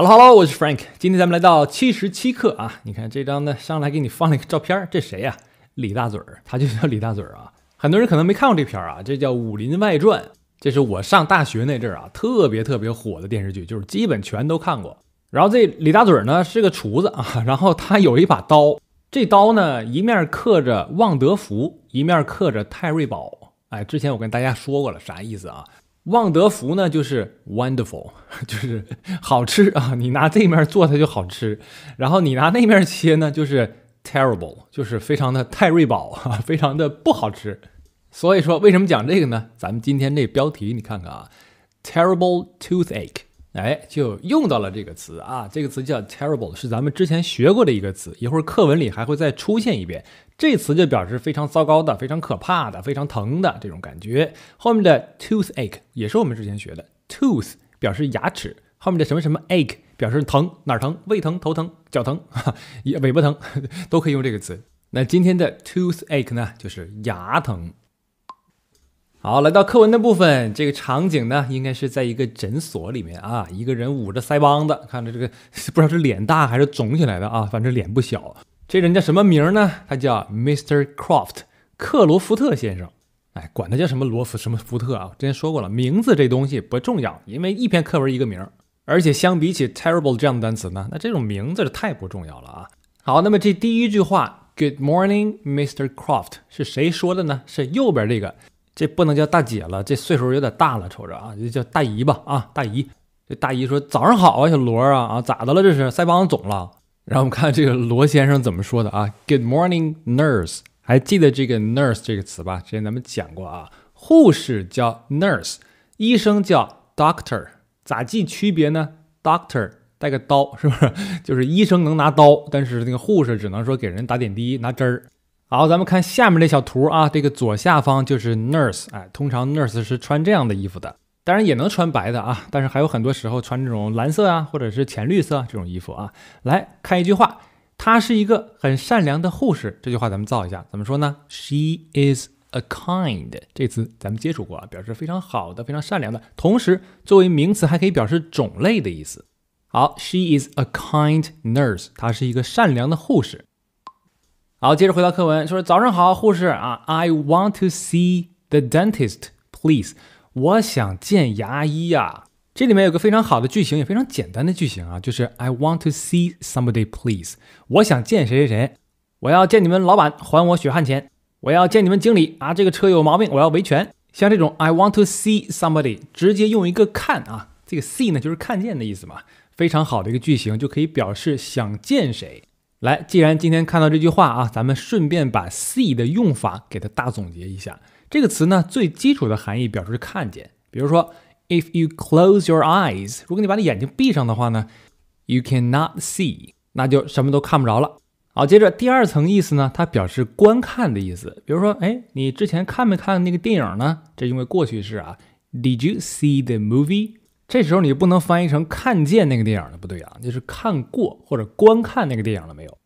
Hello，Hello，我是 Frank。今天咱们来到七十七课啊。你看这张呢，上来给你放了一个照片，这谁呀？李大嘴儿，他就叫李大嘴儿啊。很多人可能没看过这片儿啊，这叫《武林外传》，这是我上大学那阵儿啊，特别特别火的电视剧，就是基本全都看过。然后这李大嘴儿呢是个厨子啊，然后他有一把刀，这刀呢一面刻着“旺德福”，一面刻着“泰瑞宝”。哎，之前我跟大家说过了，啥意思啊？旺德福呢，就是 wonderful，就是好吃啊。你拿这面做它就好吃，然后你拿那面切呢，就是 terrible，就是非常的泰瑞宝啊，非常的不好吃。所以说，为什么讲这个呢？咱们今天这标题你看看啊，terrible toothache。哎，就用到了这个词啊，这个词叫 terrible，是咱们之前学过的一个词，一会儿课文里还会再出现一遍。这词就表示非常糟糕的、非常可怕的、非常疼的这种感觉。后面的 toothache 也是我们之前学的，tooth 表示牙齿，后面的什么什么 ache 表示疼，哪儿疼？胃疼、头疼、脚疼、哈，尾巴疼，都可以用这个词。那今天的 toothache 呢，就是牙疼。好，来到课文的部分，这个场景呢，应该是在一个诊所里面啊。一个人捂着腮帮子，看着这个，不知道是脸大还是肿起来的啊，反正脸不小。这人叫什么名呢？他叫 Mr. Croft，克罗福特先生。哎，管他叫什么罗夫什么福特啊，之前说过了，名字这东西不重要，因为一篇课文一个名，而且相比起 terrible 这样的单词呢，那这种名字是太不重要了啊。好，那么这第一句话 Good morning, Mr. Croft 是谁说的呢？是右边这个。这不能叫大姐了，这岁数有点大了，瞅着啊，就叫大姨吧啊，大姨。这大姨说：“早上好啊，小罗啊啊，咋的了？这是腮帮子肿了。”然后我们看这个罗先生怎么说的啊：“Good morning, nurse。”还记得这个 nurse 这个词吧？之前咱们讲过啊，护士叫 nurse，医生叫 doctor。咋记区别呢？doctor 带个刀，是不是？就是医生能拿刀，但是那个护士只能说给人打点滴、拿针儿。好，咱们看下面这小图啊，这个左下方就是 nurse，哎，通常 nurse 是穿这样的衣服的，当然也能穿白的啊，但是还有很多时候穿这种蓝色啊，或者是浅绿色这种衣服啊。来看一句话，她是一个很善良的护士。这句话咱们造一下，怎么说呢？She is a kind。这词咱们接触过啊，表示非常好的、非常善良的，同时作为名词还可以表示种类的意思。好，She is a kind nurse，她是一个善良的护士。好，接着回到课文，说：“早上好，护士啊！I want to see the dentist, please。我想见牙医呀。这里面有个非常好的句型，也非常简单的句型啊，就是 I want to see somebody, please。我想见谁谁谁。我要见你们老板，还我血汗钱。我要见你们经理啊，这个车有毛病，我要维权。像这种 I want to see somebody，直接用一个看啊，这个 see 呢就是看见的意思嘛。非常好的一个句型，就可以表示想见谁。”来，既然今天看到这句话啊，咱们顺便把 see 的用法给它大总结一下。这个词呢，最基础的含义表示看见，比如说，if you close your eyes，如果你把你眼睛闭上的话呢，you cannot see，那就什么都看不着了。好，接着第二层意思呢，它表示观看的意思，比如说，哎，你之前看没看那个电影呢？这因为过去式啊，did you see the movie？这时候你不能翻译成看见那个电影了，不对啊，就是看过或者观看那个电影了没有？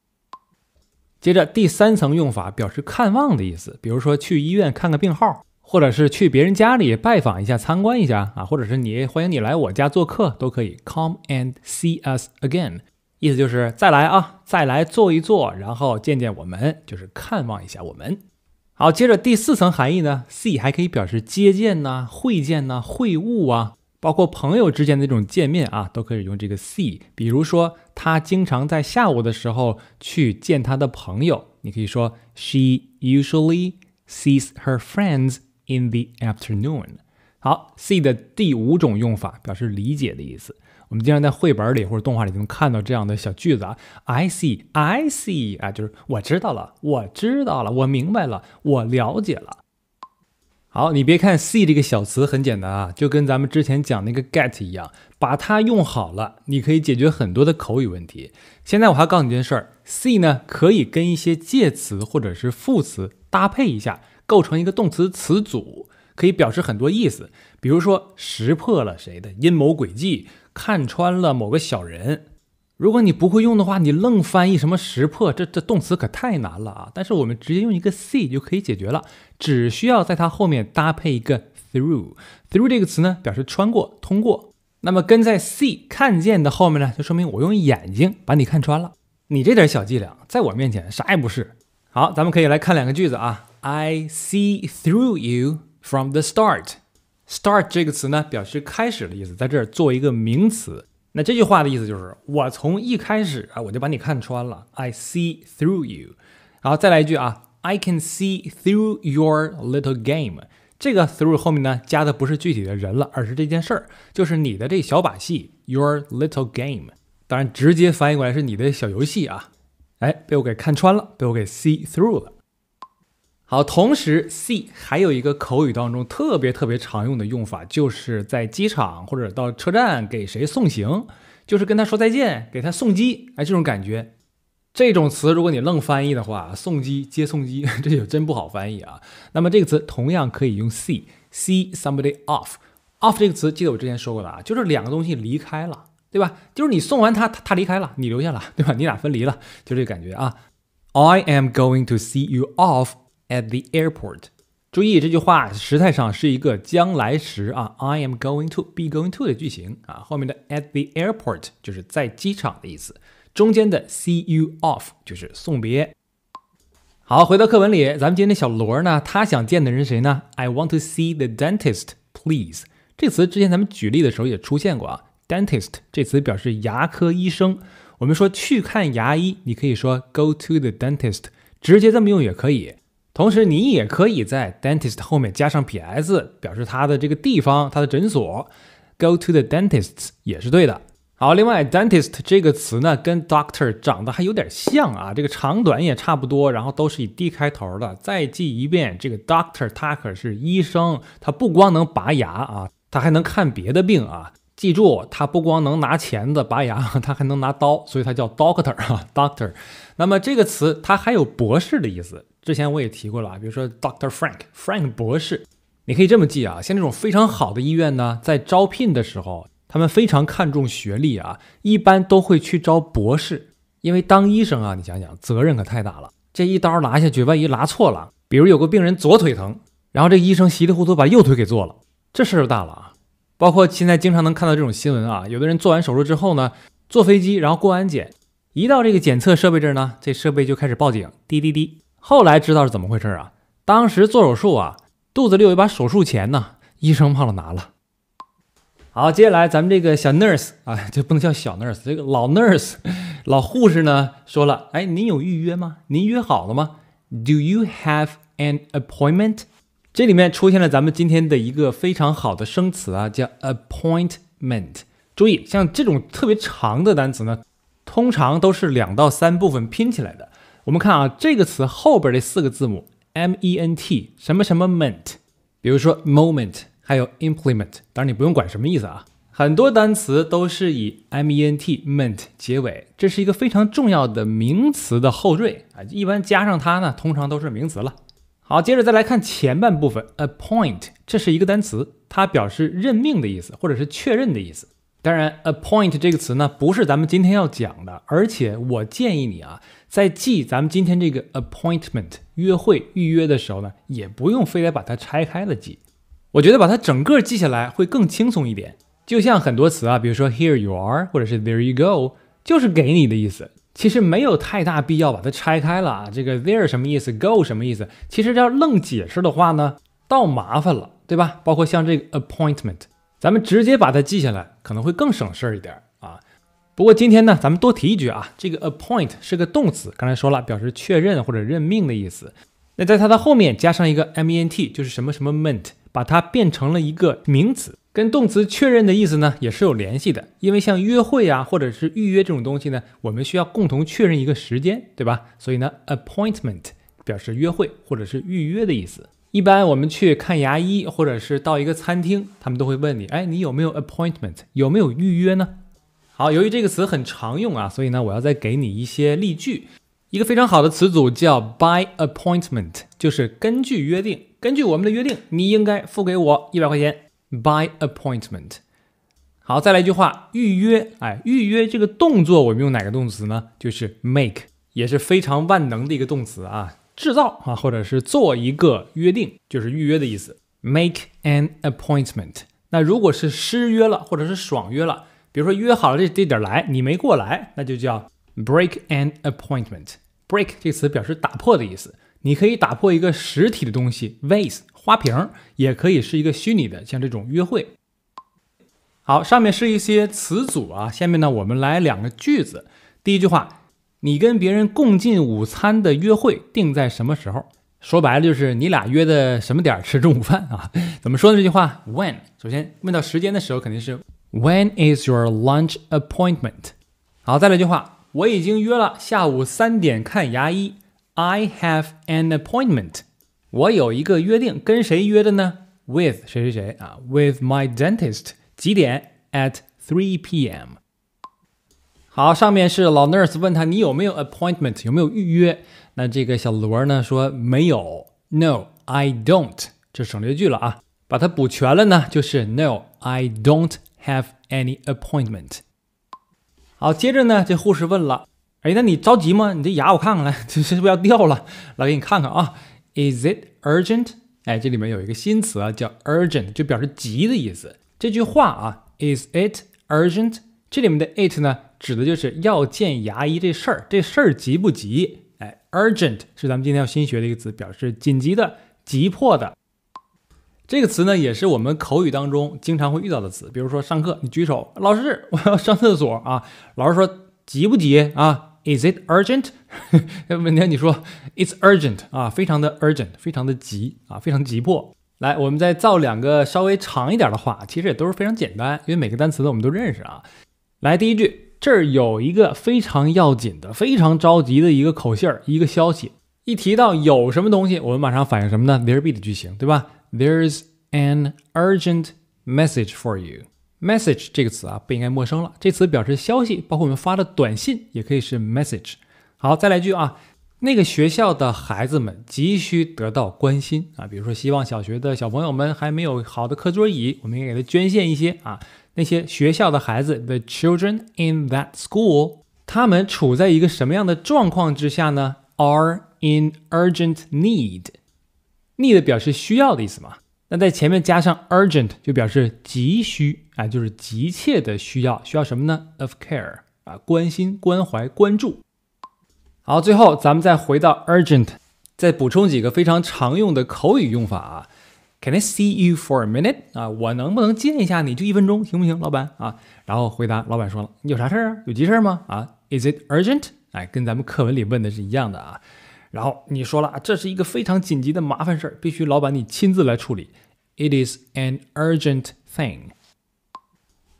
接着第三层用法表示看望的意思，比如说去医院看个病号，或者是去别人家里拜访一下、参观一下啊，或者是你欢迎你来我家做客都可以。Come and see us again，意思就是再来啊，再来坐一坐，然后见见我们，就是看望一下我们。好，接着第四层含义呢，see 还可以表示接见呐、会见呐、会晤啊。包括朋友之间的这种见面啊，都可以用这个 see。比如说，他经常在下午的时候去见他的朋友，你可以说 She usually sees her friends in the afternoon。好，see 的第五种用法表示理解的意思。我们经常在绘本里或者动画里能看到这样的小句子啊，I see，I see，啊，就是我知道了，我知道了，我明白了，我了解了。好，你别看 see 这个小词很简单啊，就跟咱们之前讲那个 get 一样，把它用好了，你可以解决很多的口语问题。现在我还告诉你件事儿，see 呢可以跟一些介词或者是副词搭配一下，构成一个动词词组，可以表示很多意思。比如说，识破了谁的阴谋诡计，看穿了某个小人。如果你不会用的话，你愣翻译什么“识破”这这动词可太难了啊！但是我们直接用一个 “see” 就可以解决了，只需要在它后面搭配一个 “through”。“through” 这个词呢，表示穿过、通过。那么跟在 “see” 看见的后面呢，就说明我用眼睛把你看穿了。你这点小伎俩，在我面前啥也不是。好，咱们可以来看两个句子啊。I see through you from the start。"start" 这个词呢，表示开始的意思，在这儿做一个名词。那这句话的意思就是，我从一开始啊，我就把你看穿了。I see through you。然后再来一句啊，I can see through your little game。这个 through 后面呢，加的不是具体的人了，而是这件事儿，就是你的这小把戏，your little game。当然，直接翻译过来是你的小游戏啊。哎，被我给看穿了，被我给 see through 了。好，同时，see 还有一个口语当中特别特别常用的用法，就是在机场或者到车站给谁送行，就是跟他说再见，给他送机，哎，这种感觉。这种词如果你愣翻译的话，送机、接送机，这就真不好翻译啊。那么这个词同样可以用 see see somebody off，off 这个词，记得我之前说过的啊，就是两个东西离开了，对吧？就是你送完他，他他离开了，你留下了，对吧？你俩分离了，就这感觉啊。I am going to see you off。At the airport，注意这句话时态上是一个将来时啊，I am going to，be going to 的句型啊，后面的 at the airport 就是在机场的意思，中间的 see you off 就是送别。好，回到课文里，咱们今天小罗呢，他想见的人是谁呢？I want to see the dentist，please。这词之前咱们举例的时候也出现过啊，dentist 这词表示牙科医生。我们说去看牙医，你可以说 go to the dentist，直接这么用也可以。同时，你也可以在 dentist 后面加上 s，表示他的这个地方，他的诊所。Go to the dentist s 也是对的。好，另外 dentist 这个词呢，跟 doctor 长得还有点像啊，这个长短也差不多，然后都是以 d 开头的。再记一遍，这个 doctor 他可是医生，他不光能拔牙啊，他还能看别的病啊。记住，他不光能拿钳子拔牙，他还能拿刀，所以他叫 doctor 啊 doctor。那么这个词，它还有博士的意思。之前我也提过了啊，比如说 Doctor Frank Frank 博士，你可以这么记啊。像这种非常好的医院呢，在招聘的时候，他们非常看重学历啊，一般都会去招博士，因为当医生啊，你想想责任可太大了。这一刀拿下去，万一拿错了，比如有个病人左腿疼，然后这医生稀里糊涂把右腿给做了，这事儿就大了啊。包括现在经常能看到这种新闻啊，有的人做完手术之后呢，坐飞机，然后过安检，一到这个检测设备这儿呢，这设备就开始报警，滴滴滴。后来知道是怎么回事儿啊？当时做手术啊，肚子里有一把手术钳呢，医生忘了拿了。好，接下来咱们这个小 nurse 啊，就不能叫小 nurse，这个老 nurse，老护士呢说了，哎，您有预约吗？您约好了吗？Do you have an appointment？这里面出现了咱们今天的一个非常好的生词啊，叫 appointment。注意，像这种特别长的单词呢，通常都是两到三部分拼起来的。我们看啊，这个词后边这四个字母 m e n t 什么什么 ment，比如说 moment，还有 implement。当然你不用管什么意思啊，很多单词都是以 m e n t ment 结尾，这是一个非常重要的名词的后缀啊，一般加上它呢，通常都是名词了。好，接着再来看前半部分 appoint，这是一个单词，它表示任命的意思，或者是确认的意思。当然，appoint 这个词呢，不是咱们今天要讲的。而且，我建议你啊，在记咱们今天这个 appointment 约会预约的时候呢，也不用非得把它拆开了记。我觉得把它整个记下来会更轻松一点。就像很多词啊，比如说 here you are，或者是 there you go，就是给你的意思。其实没有太大必要把它拆开了啊。这个 there 什么意思？go 什么意思？其实要愣解释的话呢，倒麻烦了，对吧？包括像这个 appointment。咱们直接把它记下来，可能会更省事儿一点啊。不过今天呢，咱们多提一句啊，这个 appoint 是个动词，刚才说了，表示确认或者任命的意思。那在它的后面加上一个 ment，就是什么什么 ment，把它变成了一个名词，跟动词确认的意思呢也是有联系的。因为像约会啊，或者是预约这种东西呢，我们需要共同确认一个时间，对吧？所以呢，appointment 表示约会或者是预约的意思。一般我们去看牙医，或者是到一个餐厅，他们都会问你：哎，你有没有 appointment？有没有预约呢？好，由于这个词很常用啊，所以呢，我要再给你一些例句。一个非常好的词组叫 by appointment，就是根据约定。根据我们的约定，你应该付给我一百块钱。by appointment。好，再来一句话：预约。哎，预约这个动作，我们用哪个动词呢？就是 make，也是非常万能的一个动词啊。制造啊，或者是做一个约定，就是预约的意思，make an appointment。那如果是失约了，或者是爽约了，比如说约好了这这点来，你没过来，那就叫 break an appointment。break 这个词表示打破的意思，你可以打破一个实体的东西，vase 花瓶，也可以是一个虚拟的，像这种约会。好，上面是一些词组啊，下面呢，我们来两个句子。第一句话。你跟别人共进午餐的约会定在什么时候？说白了就是你俩约的什么点儿吃中午饭啊？怎么说呢？这句话 When，首先问到时间的时候，肯定是 When is your lunch appointment？好，再来一句话，我已经约了下午三点看牙医。I have an appointment。我有一个约定，跟谁约的呢？With 谁谁谁啊？With my dentist。几点？At three p.m. 好，上面是老 nurse 问他你有没有 appointment 有没有预约？那这个小罗呢说没有，No, I don't。这省略句了啊，把它补全了呢，就是 No, I don't have any appointment。好，接着呢，这护士问了，哎，那你着急吗？你这牙我看看来，这 这是不是要掉了？来给你看看啊，Is it urgent？哎，这里面有一个新词啊，叫 urgent，就表示急的意思。这句话啊，Is it urgent？这里面的 it 呢？指的就是要见牙医这事儿，这事儿急不急？哎，urgent 是咱们今天要新学的一个词，表示紧急的、急迫的。这个词呢，也是我们口语当中经常会遇到的词。比如说上课，你举手，老师，我要上厕所啊。老师说急不急啊？Is it urgent？哎，你天你说，It's urgent 啊，非常的 urgent，非常的急啊，非常急迫。来，我们再造两个稍微长一点的话，其实也都是非常简单，因为每个单词呢我们都认识啊。来，第一句。这儿有一个非常要紧的、非常着急的一个口信儿，一个消息。一提到有什么东西，我们马上反应什么呢？There be 的句型，对吧？There's an urgent message for you. Message 这个词啊，不应该陌生了。这词表示消息，包括我们发的短信，也可以是 message。好，再来一句啊，那个学校的孩子们急需得到关心啊，比如说希望小学的小朋友们还没有好的课桌椅，我们应该给他捐献一些啊。那些学校的孩子，the children in that school，他们处在一个什么样的状况之下呢？Are in urgent need。need 表示需要的意思嘛？那在前面加上 urgent 就表示急需啊，就是急切的需要。需要什么呢？Of care 啊，关心、关怀、关注。好，最后咱们再回到 urgent，再补充几个非常常用的口语用法。啊。Can I see you for a minute？啊，我能不能见一下你？就一分钟，行不行，老板？啊，然后回答，老板说了，你有啥事儿啊？有急事儿吗？啊，Is it urgent？哎，跟咱们课文里问的是一样的啊。然后你说了，这是一个非常紧急的麻烦事儿，必须老板你亲自来处理。It is an urgent thing。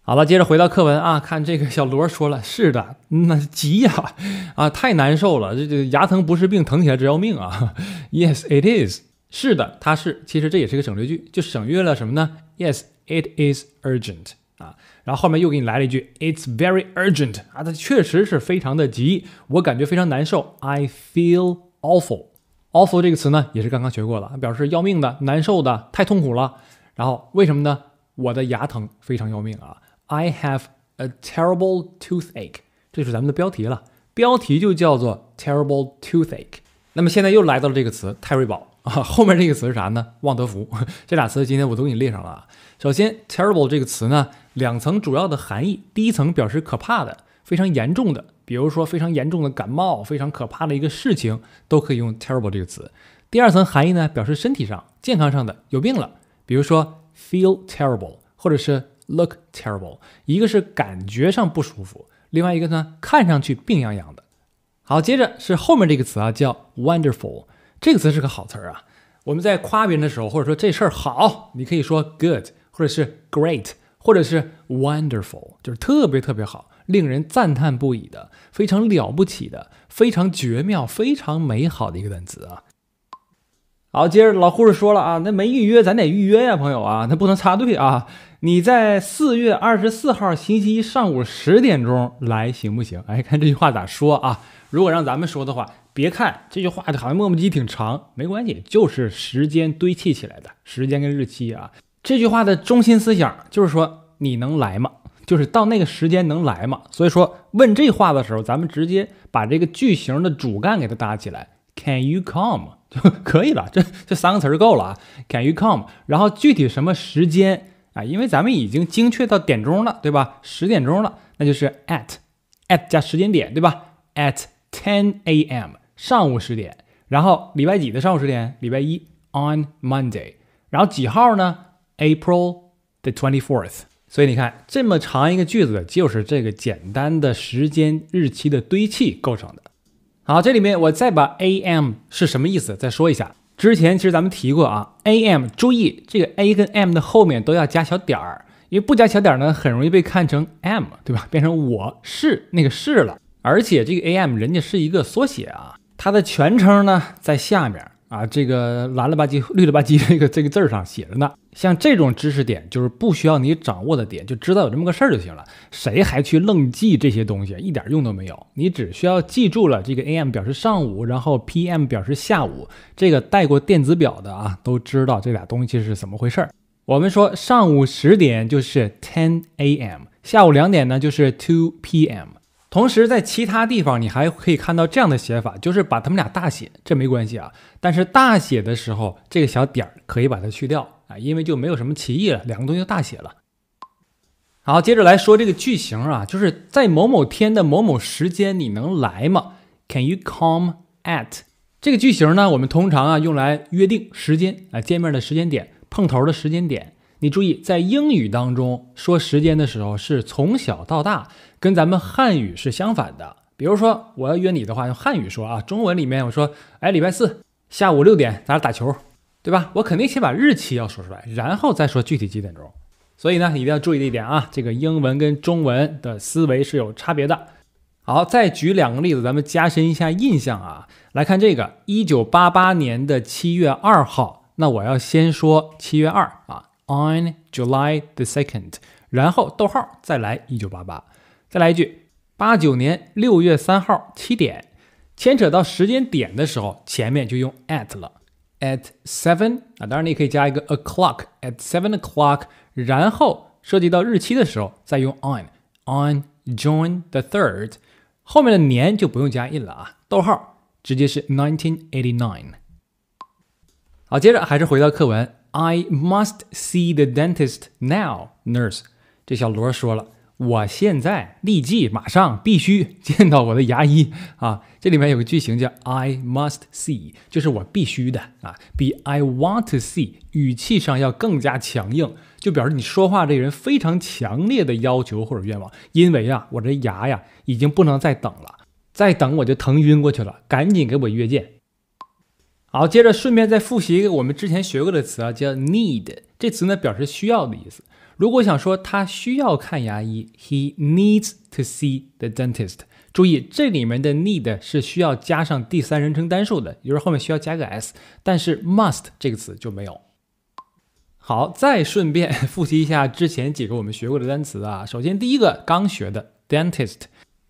好了，接着回到课文啊，看这个小罗说了，是的，那急呀，啊，太难受了，这这牙疼不是病，疼起来真要命啊。Yes, it is. 是的，它是。其实这也是一个省略句，就省略了什么呢？Yes, it is urgent 啊。然后后面又给你来了一句，It's very urgent 啊，它确实是非常的急，我感觉非常难受。I feel awful。awful 这个词呢，也是刚刚学过的，表示要命的、难受的、太痛苦了。然后为什么呢？我的牙疼非常要命啊。I have a terrible toothache。这是咱们的标题了，标题就叫做 terrible toothache。那么现在又来到了这个词，泰瑞宝。啊，后面这个词是啥呢？旺德福，这俩词今天我都给你列上了。首先，terrible 这个词呢，两层主要的含义，第一层表示可怕的、非常严重的，比如说非常严重的感冒、非常可怕的一个事情，都可以用 terrible 这个词。第二层含义呢，表示身体上、健康上的有病了，比如说 feel terrible 或者是 look terrible，一个是感觉上不舒服，另外一个呢，看上去病怏怏的。好，接着是后面这个词啊，叫 wonderful。这个词是个好词儿啊！我们在夸别人的时候，或者说这事儿好，你可以说 good，或者是 great，或者是 wonderful，就是特别特别好，令人赞叹不已的，非常了不起的，非常绝妙、非常美好的一个单词啊！好，接着老护士说了啊，那没预约咱得预约呀，朋友啊，那不能插队啊！你在四月二十四号星期一上午十点钟来行不行？哎，看这句话咋说啊？如果让咱们说的话。别看这句话好像磨磨唧唧挺长，没关系，就是时间堆砌起来的时间跟日期啊。这句话的中心思想就是说你能来吗？就是到那个时间能来吗？所以说问这话的时候，咱们直接把这个句型的主干给它搭起来，Can you come 就可以了，这这三个词儿够了啊，Can you come？然后具体什么时间啊？因为咱们已经精确到点钟了，对吧？十点钟了，那就是 at at 加时间点，对吧？At 10 a.m. 上午十点，然后礼拜几的上午十点？礼拜一，on Monday。然后几号呢？April the twenty fourth。所以你看，这么长一个句子，就是这个简单的时间日期的堆砌构成的。好，这里面我再把 A.M. 是什么意思再说一下。之前其实咱们提过啊，A.M. 注意这个 A 跟 M 的后面都要加小点儿，因为不加小点儿呢，很容易被看成 M，对吧？变成我是那个是了。而且这个 A.M. 人家是一个缩写啊。它的全称呢，在下面啊，这个蓝了吧唧、绿了吧唧，这个这个字儿上写着呢。像这种知识点，就是不需要你掌握的点，就知道有这么个事儿就行了。谁还去愣记这些东西，一点用都没有。你只需要记住了这个 A.M. 表示上午，然后 P.M. 表示下午。这个带过电子表的啊，都知道这俩东西是怎么回事儿。我们说上午十点就是 Ten A.M.，下午两点呢就是 Two P.M. 同时，在其他地方你还可以看到这样的写法，就是把它们俩大写，这没关系啊。但是大写的时候，这个小点儿可以把它去掉啊，因为就没有什么歧义了，两个东西都大写了。好，接着来说这个句型啊，就是在某某天的某某时间，你能来吗？Can you come at？这个句型呢，我们通常啊用来约定时间啊见面的时间点，碰头的时间点。你注意，在英语当中说时间的时候是从小到大，跟咱们汉语是相反的。比如说，我要约你的话，用汉语说啊，中文里面我说，哎，礼拜四下午六点，咱俩打球，对吧？我肯定先把日期要说出来，然后再说具体几点钟。所以呢，一定要注意这一点啊，这个英文跟中文的思维是有差别的。好，再举两个例子，咱们加深一下印象啊。来看这个，一九八八年的七月二号，那我要先说七月二啊。On July the second，然后逗号，再来1988，再来一句，89年6月3号七点，牵扯到时间点的时候，前面就用 at 了，at seven 啊，当然你可以加一个 o'clock，at seven o'clock，然后涉及到日期的时候再用 on，on June the third，后面的年就不用加 in 了啊，逗号，直接是 nineteen eighty nine。好，接着还是回到课文。I must see the dentist now, nurse。这小罗说了，我现在立即马上必须见到我的牙医啊！这里面有个句型叫 I must see，就是我必须的啊，比 I want to see 语气上要更加强硬，就表示你说话这人非常强烈的要求或者愿望。因为啊，我这牙呀已经不能再等了，再等我就疼晕过去了，赶紧给我约见。好，接着顺便再复习一个我们之前学过的词啊，叫 need 这词呢表示需要的意思。如果想说他需要看牙医，He needs to see the dentist。注意这里面的 need 是需要加上第三人称单数的，也就是后面需要加个 s，但是 must 这个词就没有。好，再顺便复习一下之前几个我们学过的单词啊。首先第一个刚学的 dentist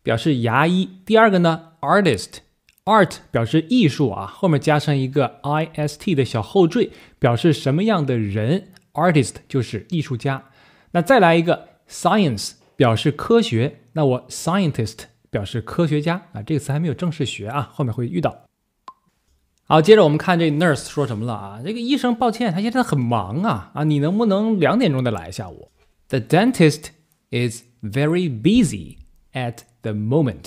表示牙医，第二个呢 artist。Art 表示艺术啊，后面加上一个 ist 的小后缀，表示什么样的人，artist 就是艺术家。那再来一个 science 表示科学，那我 scientist 表示科学家啊。这个词还没有正式学啊，后面会遇到。好，接着我们看这 nurse 说什么了啊，这个医生，抱歉，他现在很忙啊啊，你能不能两点钟再来一下我？The dentist is very busy at the moment.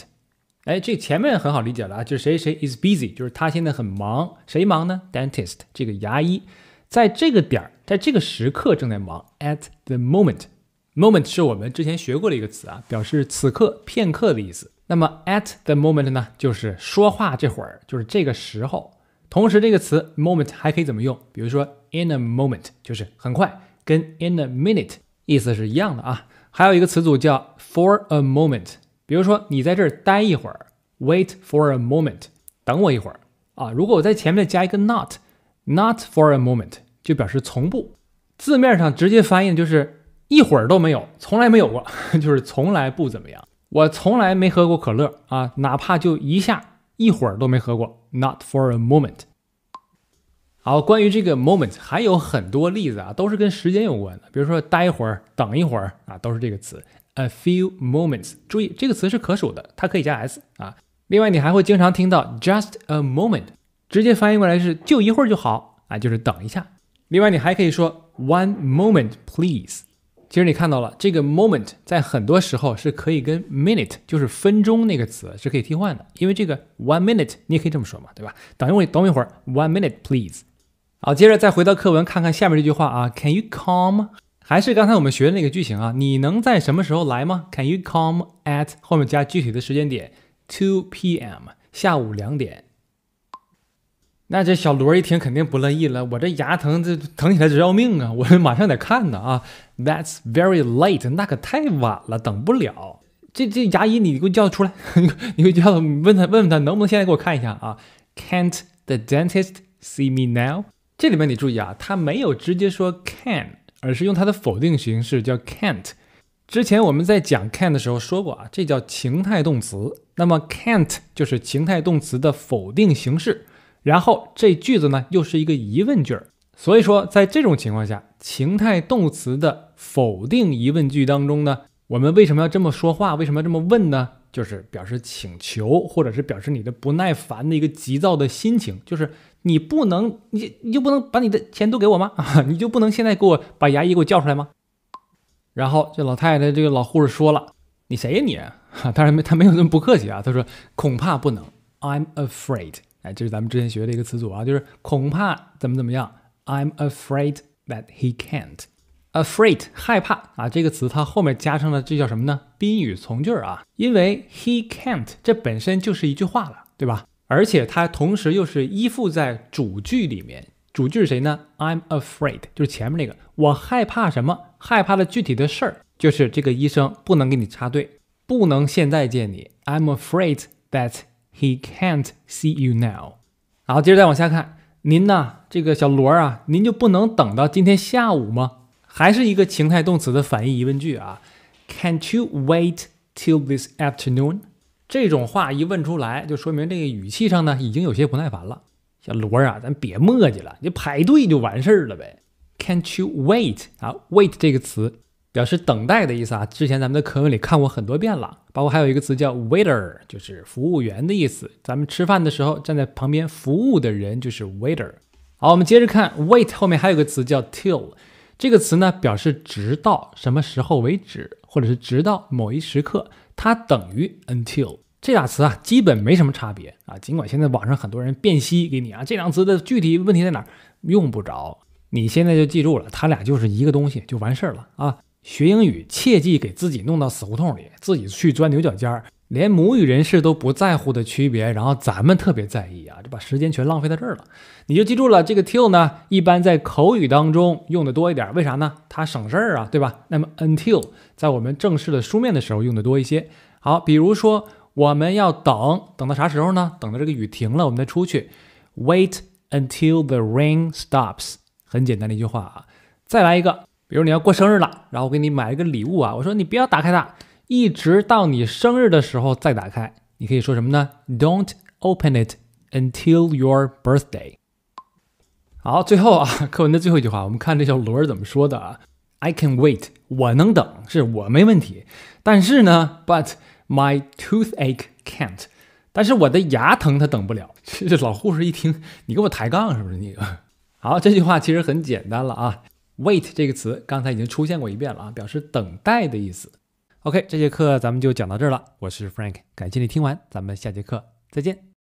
哎，这前面很好理解了啊，就是谁谁 is busy，就是他现在很忙。谁忙呢？dentist，这个牙医，在这个点儿，在这个时刻正在忙。at the moment，moment 是我们之前学过的一个词啊，表示此刻、片刻的意思。那么 at the moment 呢，就是说话这会儿，就是这个时候。同时，这个词 moment 还可以怎么用？比如说 in a moment，就是很快，跟 in a minute 意思是一样的啊。还有一个词组叫 for a moment。比如说，你在这儿待一会儿，Wait for a moment，等我一会儿啊。如果我在前面加一个 not，Not for a moment，就表示从不。字面上直接翻译就是一会儿都没有，从来没有过，就是从来不怎么样。我从来没喝过可乐啊，哪怕就一下一会儿都没喝过，Not for a moment。好，关于这个 moment，还有很多例子啊，都是跟时间有关的。比如说，待一会儿，等一会儿啊，都是这个词。A few moments，注意这个词是可数的，它可以加 s 啊。另外，你还会经常听到 just a moment，直接翻译过来是就一会儿就好啊，就是等一下。另外，你还可以说 one moment please。其实你看到了，这个 moment 在很多时候是可以跟 minute，就是分钟那个词是可以替换的，因为这个 one minute 你也可以这么说嘛，对吧？等一会，等我一会儿，one minute please。好，接着再回到课文，看看下面这句话啊，Can you come? 还是刚才我们学的那个句型啊，你能在什么时候来吗？Can you come at 后面加具体的时间点，two p.m. 下午两点。那这小罗一听肯定不乐意了，我这牙疼，这疼起来直要命啊，我马上得看呢啊。That's very late，那可太晚了，等不了。这这牙医，你给我叫出来，你给我叫他，问他问问他能不能现在给我看一下啊？Can't the dentist see me now？这里面你注意啊，他没有直接说 can。而是用它的否定形式，叫 can't。之前我们在讲 can 的时候说过啊，这叫情态动词。那么 can't 就是情态动词的否定形式。然后这句子呢，又是一个疑问句儿。所以说，在这种情况下，情态动词的否定疑问句当中呢，我们为什么要这么说话？为什么要这么问呢？就是表示请求，或者是表示你的不耐烦的一个急躁的心情，就是。你不能，你你就不能把你的钱都给我吗？你就不能现在给我把牙医给我叫出来吗？然后这老太太这个老护士说了：“你谁呀你？”哈，当然没，他没有那么不客气啊。他说：“恐怕不能。”I'm afraid。哎，这是咱们之前学的一个词组啊，就是恐怕怎么怎么样。I'm afraid that he can't。Afraid 害怕啊，这个词它后面加上了，这叫什么呢？宾语从句啊，因为 he can't，这本身就是一句话了，对吧？而且它同时又是依附在主句里面，主句是谁呢？I'm afraid，就是前面那个，我害怕什么？害怕的具体的事儿就是这个医生不能给你插队，不能现在见你。I'm afraid that he can't see you now。好，接着再往下看，您呢，这个小罗啊，您就不能等到今天下午吗？还是一个情态动词的反义疑问句啊？Can't you wait till this afternoon? 这种话一问出来，就说明这个语气上呢，已经有些不耐烦了。小罗啊，咱别磨叽了，你排队就完事儿了呗。Can t you wait？啊，wait 这个词表示等待的意思啊。之前咱们在课文里看过很多遍了。包括还有一个词叫 waiter，就是服务员的意思。咱们吃饭的时候站在旁边服务的人就是 waiter。好，我们接着看，wait 后面还有个词叫 till，这个词呢表示直到什么时候为止，或者是直到某一时刻。它等于 until 这俩词啊，基本没什么差别啊。尽管现在网上很多人辨析给你啊，这两词的具体问题在哪儿，用不着。你现在就记住了，它俩就是一个东西，就完事儿了啊。学英语切记给自己弄到死胡同里，自己去钻牛角尖儿。连母语人士都不在乎的区别，然后咱们特别在意啊，就把时间全浪费在这儿了。你就记住了，这个 till 呢，一般在口语当中用的多一点，为啥呢？它省事儿啊，对吧？那么 until 在我们正式的书面的时候用的多一些。好，比如说我们要等等到啥时候呢？等到这个雨停了，我们再出去。Wait until the rain stops。很简单的一句话啊。再来一个，比如你要过生日了，然后我给你买了一个礼物啊，我说你不要打开它。一直到你生日的时候再打开，你可以说什么呢？Don't open it until your birthday。好，最后啊，课文的最后一句话，我们看这小罗怎么说的啊？I can wait，我能等，是我没问题。但是呢，But my toothache can't，但是我的牙疼它等不了。这老护士一听，你给我抬杠是不是？你？好，这句话其实很简单了啊。Wait 这个词刚才已经出现过一遍了啊，表示等待的意思。OK，这节课咱们就讲到这儿了。我是 Frank，感谢你听完，咱们下节课再见。